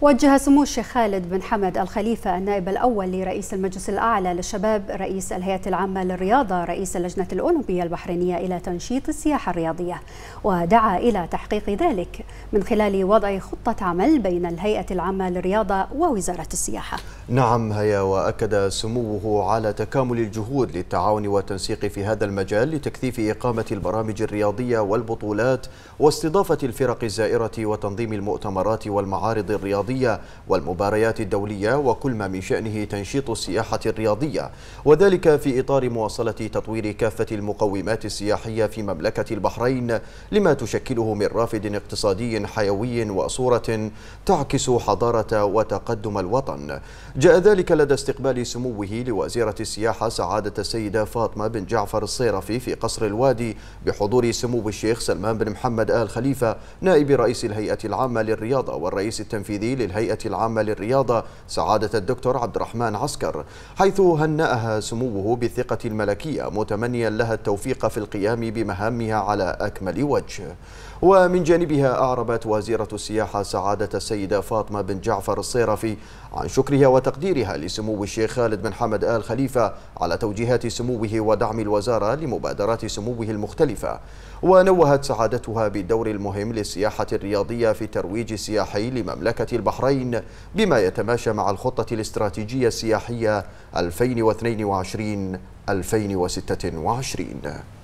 وجه سمو الشيخ خالد بن حمد الخليفة النائب الأول لرئيس المجلس الأعلى للشباب رئيس الهيئة العامة للرياضة رئيس اللجنة الأولمبية البحرينية إلى تنشيط السياحة الرياضية ودعا إلى تحقيق ذلك من خلال وضع خطة عمل بين الهيئة العامة للرياضة ووزارة السياحة نعم هيا وأكد سموه على تكامل الجهود للتعاون والتنسيق في هذا المجال لتكثيف إقامة البرامج الرياضية والبطولات واستضافة الفرق الزائرة وتنظيم المؤتمرات والمعارض الرياضية الرياضية والمباريات الدولية وكل ما من شأنه تنشيط السياحة الرياضية وذلك في إطار مواصلة تطوير كافة المقومات السياحية في مملكة البحرين لما تشكله من رافد اقتصادي حيوي وصورة تعكس حضارة وتقدم الوطن جاء ذلك لدى استقبال سموه لوزيرة السياحة سعادة السيدة فاطمة بن جعفر الصيرفي في قصر الوادي بحضور سمو الشيخ سلمان بن محمد آل خليفة نائب رئيس الهيئة العامة للرياضة والرئيس التنفيذي للهيئة العامة للرياضة سعادة الدكتور عبد الرحمن عسكر حيث هنأها سموه بالثقة الملكية متمنيا لها التوفيق في القيام بمهامها على أكمل وجه ومن جانبها أعربت وزيرة السياحة سعادة السيدة فاطمة بن جعفر الصيرفي عن شكرها وتقديرها لسمو الشيخ خالد بن حمد آل خليفة على توجيهات سموه ودعم الوزارة لمبادرات سموه المختلفة ونوهت سعادتها بالدور المهم للسياحة الرياضية في الترويج السياحي لمملكة البحرين بما يتماشى مع الخطة الاستراتيجية السياحية 2022 2026